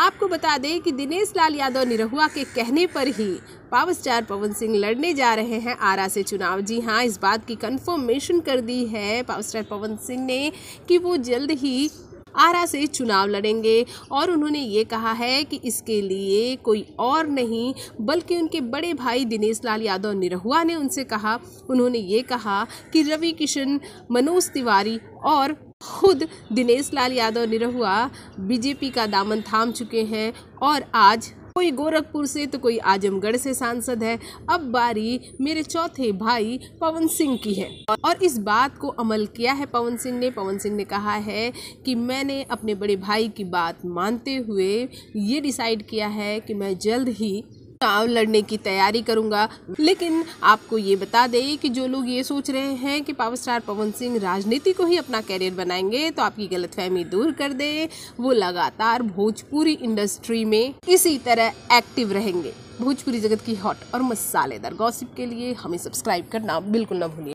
आपको बता दें कि दिनेश लाल यादव निरहुआ के कहने पर ही पावर स्टार पवन सिंह लड़ने जा रहे हैं आरा से चुनाव जी हाँ इस बात की कंफर्मेशन कर दी है पावर स्टार पवन सिंह ने कि वो जल्द ही आरा से चुनाव लड़ेंगे और उन्होंने ये कहा है कि इसके लिए कोई और नहीं बल्कि उनके बड़े भाई दिनेश लाल यादव निरहुआ ने उनसे कहा उन्होंने ये कहा कि रवि किशन मनोज तिवारी और खुद दिनेश लाल यादव निरहुआ बीजेपी का दामन थाम चुके हैं और आज कोई गोरखपुर से तो कोई आजमगढ़ से सांसद है अब बारी मेरे चौथे भाई पवन सिंह की है और इस बात को अमल किया है पवन सिंह ने पवन सिंह ने कहा है कि मैंने अपने बड़े भाई की बात मानते हुए ये डिसाइड किया है कि मैं जल्द ही चुनाव लड़ने की तैयारी करूंगा लेकिन आपको ये बता दें कि जो लोग ये सोच रहे हैं कि पावर स्टार पवन सिंह राजनीति को ही अपना कैरियर बनाएंगे तो आपकी गलतफहमी दूर कर दें वो लगातार भोजपुरी इंडस्ट्री में इसी तरह एक्टिव रहेंगे भोजपुरी जगत की हॉट और मसालेदार गॉसिप के लिए हमें सब्सक्राइब करना बिल्कुल ना भूलिए